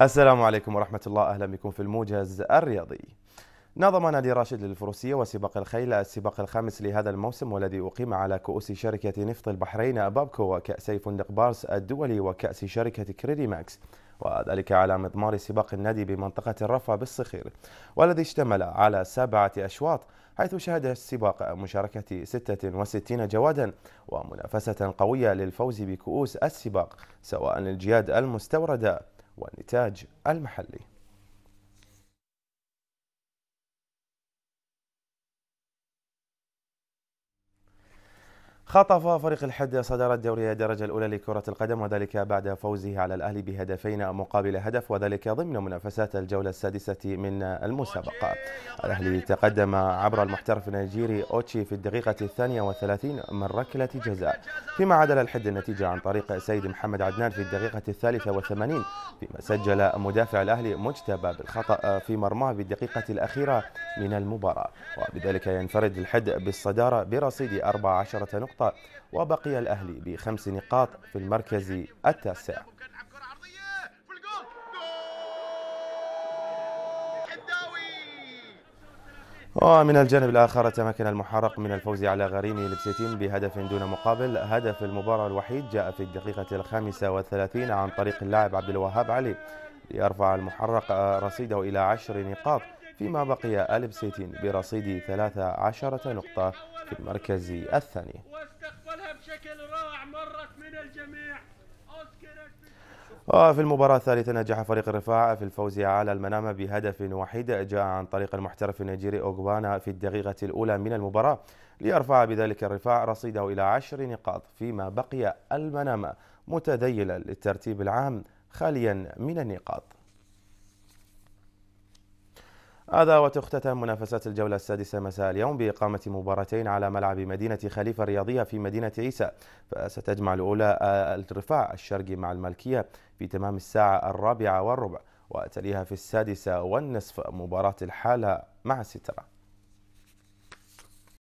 السلام عليكم ورحمة الله أهلا بكم في الموجز الرياضي نظم نادي راشد للفروسية وسباق الخيل السباق الخامس لهذا الموسم والذي أقيم على كؤوس شركة نفط البحرين بابكو وكأسي فندق بارس الدولي وكأس شركة كريدي ماكس وذلك على مضمار سباق النادي بمنطقة الرفا بالصخير والذي اشتمل على سبعة أشواط حيث شهد السباق مشاركة 66 جوادا ومنافسة قوية للفوز بكؤوس السباق سواء الجياد المستوردة والنتاج المحلي خطف فريق الحد صدارة دوري الدرجة الأولى لكرة القدم وذلك بعد فوزه على الأهلي بهدفين مقابل هدف وذلك ضمن منافسات الجولة السادسة من المسابقة الأهلي تقدم عبر المحترف النيجيري أوتشي في الدقيقة الثانية والثلاثين من ركلة جزاء فيما عدل الحد النتيجة عن طريق سيد محمد عدنان في الدقيقة الثالثة والثمانين فيما سجل مدافع الأهلي مجتبى بالخطأ في مرماه في الدقيقة الأخيرة من المباراة وبذلك ينفرد الحد بالصدارة برصيد 14 نقطة نقطة وبقي الأهلي بخمس نقاط في المركز التاسع ومن الجانب الآخر تمكن المحرق من الفوز على غريمي لبسيتين بهدف دون مقابل هدف المباراة الوحيد جاء في الدقيقة الخامسة والثلاثين عن طريق اللاعب عبد الوهاب علي ليرفع المحرق رصيده إلى عشر نقاط فيما بقي البسيتين برصيد 13 نقطة في المركز الثاني بشكل رائع من الجميع المباراة الثالثة نجح فريق الرفاع في الفوز على المنامة بهدف واحد جاء عن طريق المحترف النيجيري أوغبانا في الدقيقة الأولى من المباراة ليرفع بذلك الرفاع رصيده إلى عشر نقاط فيما بقي المنامة متذيلا للترتيب العام خاليا من النقاط هذا وتختتم منافسات الجولة السادسة مساء اليوم بإقامة مباراتين على ملعب مدينة خليفة الرياضية في مدينة عيسى فستجمع الأولى آه، الرفاع الشرقي مع الملكية في تمام الساعة الرابعة والربع وتليها في السادسة والنصف مباراة الحالة مع السترة